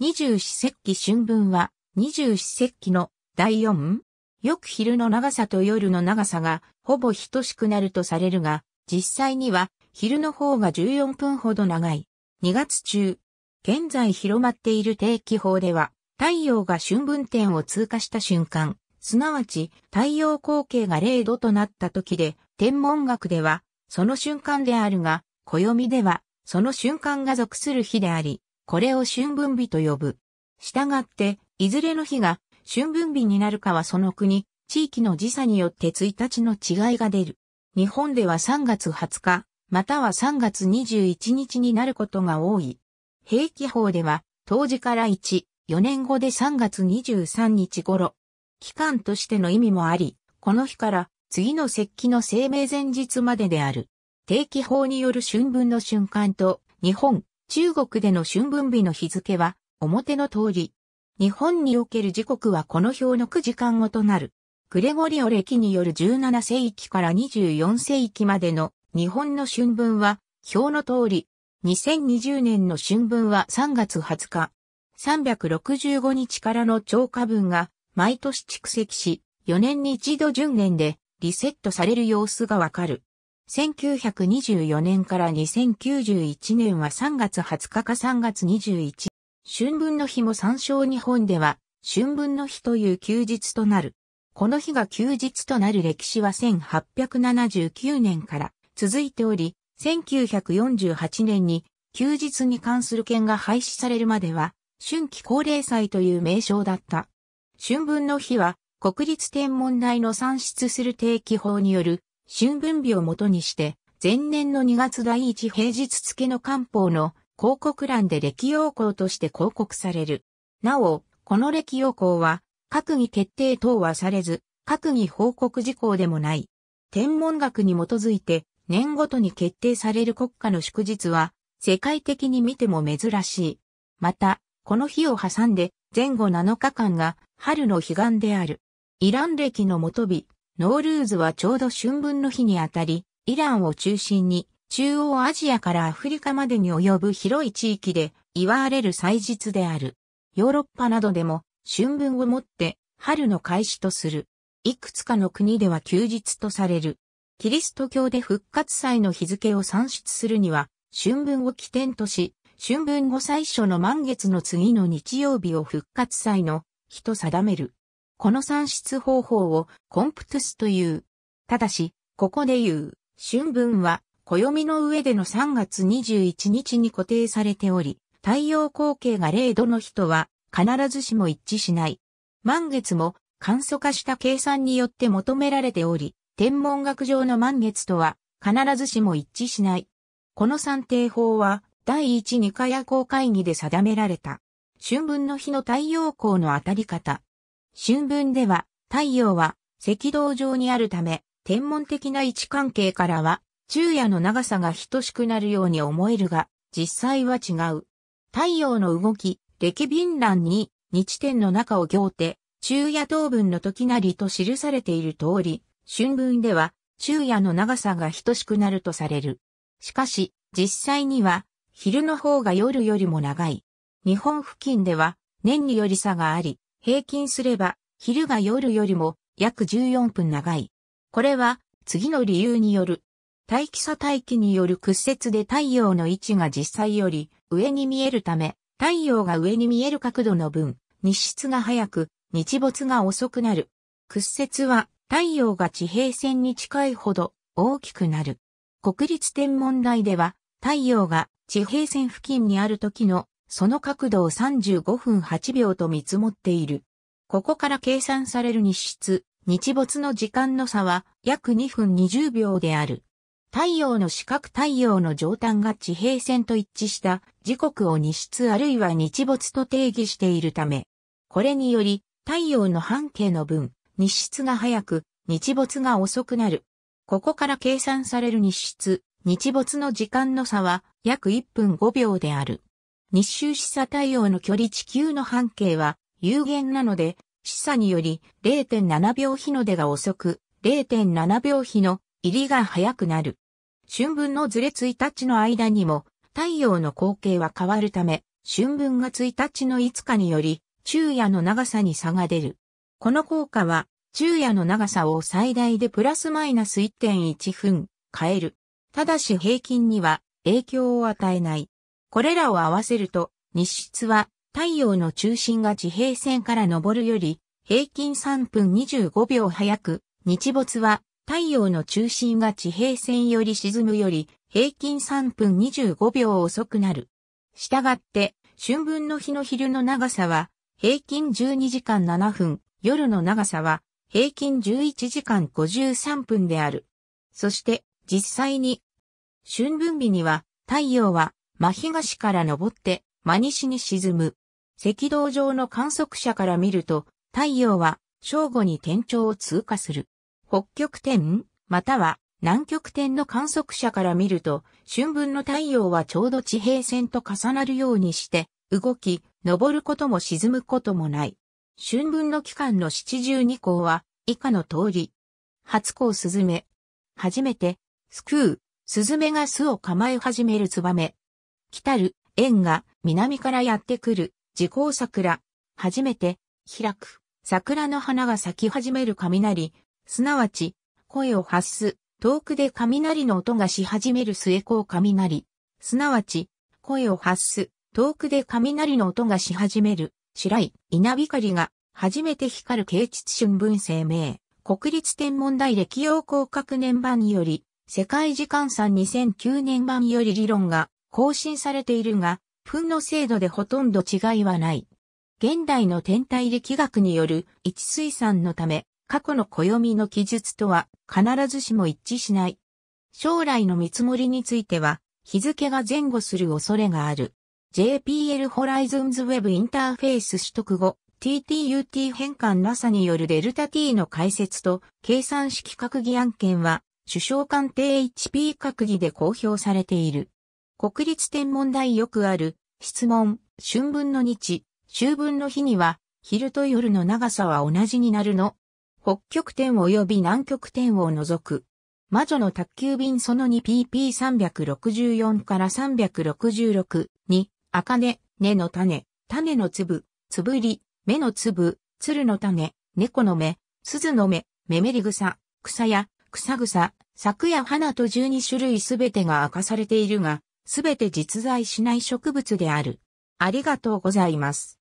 二十四節気春分は、二十四節気の第四よく昼の長さと夜の長さがほぼ等しくなるとされるが、実際には昼の方が14分ほど長い。2月中、現在広まっている定期法では、太陽が春分点を通過した瞬間、すなわち太陽光景が0度となった時で、天文学ではその瞬間であるが、暦ではその瞬間が属する日であり、これを春分日と呼ぶ。したがって、いずれの日が春分日になるかはその国、地域の時差によって1日の違いが出る。日本では3月20日、または3月21日になることが多い。平気法では、当時から1、4年後で3月23日頃、期間としての意味もあり、この日から次の石器の生命前日までである。定期法による春分の瞬間と、日本、中国での春分日の日付は、表の通り。日本における時刻はこの表の9時間後となる。グレゴリオ歴による17世紀から24世紀までの日本の春分は、表の通り、2020年の春分は3月20日、365日からの超過分が毎年蓄積し、4年に一度順年でリセットされる様子がわかる。1924年から2091年は3月20日か3月21。春分の日も参照日本では、春分の日という休日となる。この日が休日となる歴史は1879年から続いており、1948年に休日に関する件が廃止されるまでは、春季高齢祭という名称だった。春分の日は、国立天文台の算出する定期法による春分日をもとにして、前年の2月第1平日付の官報の広告欄で歴要項として広告される。なお、この歴要項は、閣議決定等はされず、閣議報告事項でもない。天文学に基づいて、年ごとに決定される国家の祝日は、世界的に見ても珍しい。また、この日を挟んで、前後7日間が春の彼岸である。イラン歴の元日、ノールーズはちょうど春分の日にあたり、イランを中心に中央アジアからアフリカまでに及ぶ広い地域で祝われる祭日である。ヨーロッパなどでも春分をもって春の開始とする。いくつかの国では休日とされる。キリスト教で復活祭の日付を算出するには、春分を起点とし、春分後最初の満月の次の日曜日を復活祭の日と定める。この算出方法をコンプトゥスという。ただし、ここで言う、春分は、暦の上での3月21日に固定されており、太陽光景が0度の日とは、必ずしも一致しない。満月も、簡素化した計算によって求められており、天文学上の満月とは、必ずしも一致しない。この算定法は、第1、2回夜行会議で定められた。春分の日の太陽光の当たり方、春分では、太陽は赤道上にあるため、天文的な位置関係からは、昼夜の長さが等しくなるように思えるが、実際は違う。太陽の動き、歴便欄に、日点の中を行って、昼夜当分の時なりと記されている通り、春分では、昼夜の長さが等しくなるとされる。しかし、実際には、昼の方が夜よりも長い。日本付近では、年により差があり、平均すれば、昼が夜よりも約14分長い。これは、次の理由による。大気差大気による屈折で太陽の位置が実際より上に見えるため、太陽が上に見える角度の分、日出が早く、日没が遅くなる。屈折は太陽が地平線に近いほど大きくなる。国立天文台では太陽が地平線付近にある時のその角度を35分8秒と見積もっている。ここから計算される日出、日没の時間の差は約2分20秒である。太陽の四角太陽の上端が地平線と一致した時刻を日出あるいは日没と定義しているため、これにより太陽の半径の分、日出が早く、日没が遅くなる。ここから計算される日出、日没の時間の差は約1分5秒である。日周示差対応の距離地球の半径は有限なので、示差により0.7秒日の出が遅く、0.7秒日の入りが早くなる。春分のずれ1日の間にも太陽の光景は変わるため、春分が1日の5日により昼夜の長さに差が出る。この効果は昼夜の長さを最大でプラスマイナス1.1分変える。ただし平均には影響を与えない。これらを合わせると、日出は太陽の中心が地平線から昇るより、平均3分25秒早く、日没は太陽の中心が地平線より沈むより、平均3分25秒遅くなる。したがって、春分の日の昼の長さは、平均12時間7分、夜の長さは、平均11時間53分である。そして、実際に、春分日には、太陽は真東から登って、真西に沈む。赤道上の観測者から見ると、太陽は正午に天頂を通過する。北極点、または南極点の観測者から見ると、春分の太陽はちょうど地平線と重なるようにして、動き、登ることも沈むこともない。春分の期間の七十二項は、以下の通り。初項スズメ。初めて、スクー、スズメが巣を構え始めるツバメ。来たる、縁が、南からやってくる、時効桜、初めて、開く、桜の花が咲き始める雷、すなわち、声を発す、遠くで雷の音がし始める末光雷、すなわち、声を発す、遠くで雷の音がし始める、白い稲光が、初めて光る啓蟄春分生命、国立天文台歴用広角年版により、世界時間差2009年版より理論が、更新されているが、分の精度でほとんど違いはない。現代の天体力学による一水産のため、過去の暦の記述とは必ずしも一致しない。将来の見積もりについては、日付が前後する恐れがある。JPL Horizons Web インターフェース取得後、TTUT 変換 NASA によるデルタ T の解説と計算式閣議案件は、首相官邸 HP 閣議で公表されている。国立天文台よくある、質問、春分の日、秋分の日には、昼と夜の長さは同じになるの。北極点及び南極点を除く。魔女の宅急便その 2PP364 から366に、赤根、根の種、種の粒、つぶり、目の粒、鶴の種、猫の目、鈴の目、めめり草、草や、草草、柵や花と12種類すべてが明かされているが、すべて実在しない植物である。ありがとうございます。